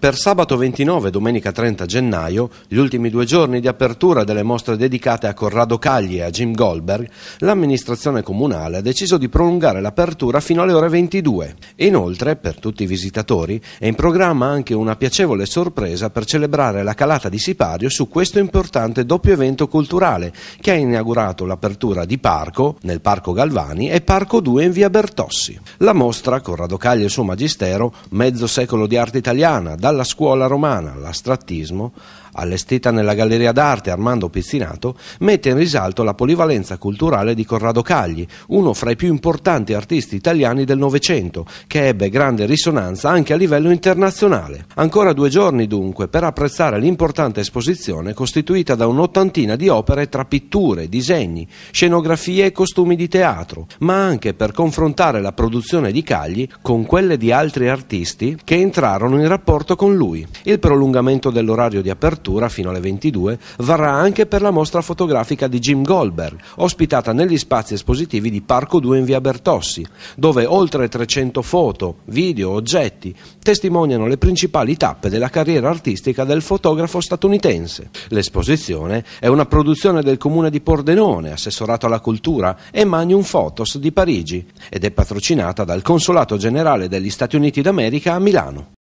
Per sabato 29 e domenica 30 gennaio, gli ultimi due giorni di apertura delle mostre dedicate a Corrado Cagli e a Jim Goldberg, l'amministrazione comunale ha deciso di prolungare l'apertura fino alle ore 22. Inoltre, per tutti i visitatori, è in programma anche una piacevole sorpresa per celebrare la calata di sipario su questo importante doppio evento culturale che ha inaugurato l'apertura di Parco, nel Parco Galvani, e Parco 2 in via Bertossi. La mostra Corrado Cagli e il suo magistero, mezzo secolo di arte italiana, da dalla scuola romana all'astrattismo, allestita nella Galleria d'Arte Armando Pizzinato, mette in risalto la polivalenza culturale di Corrado Cagli, uno fra i più importanti artisti italiani del Novecento, che ebbe grande risonanza anche a livello internazionale. Ancora due giorni dunque per apprezzare l'importante esposizione costituita da un'ottantina di opere tra pitture, disegni, scenografie e costumi di teatro, ma anche per confrontare la produzione di Cagli con quelle di altri artisti che entrarono in rapporto con lui. Il prolungamento dell'orario di apertura fino alle 22 varrà anche per la mostra fotografica di Jim Goldberg, ospitata negli spazi espositivi di Parco 2 in via Bertossi, dove oltre 300 foto, video, oggetti testimoniano le principali tappe della carriera artistica del fotografo statunitense. L'esposizione è una produzione del comune di Pordenone, assessorato alla cultura, e Magnum Photos di Parigi ed è patrocinata dal Consolato Generale degli Stati Uniti d'America a Milano.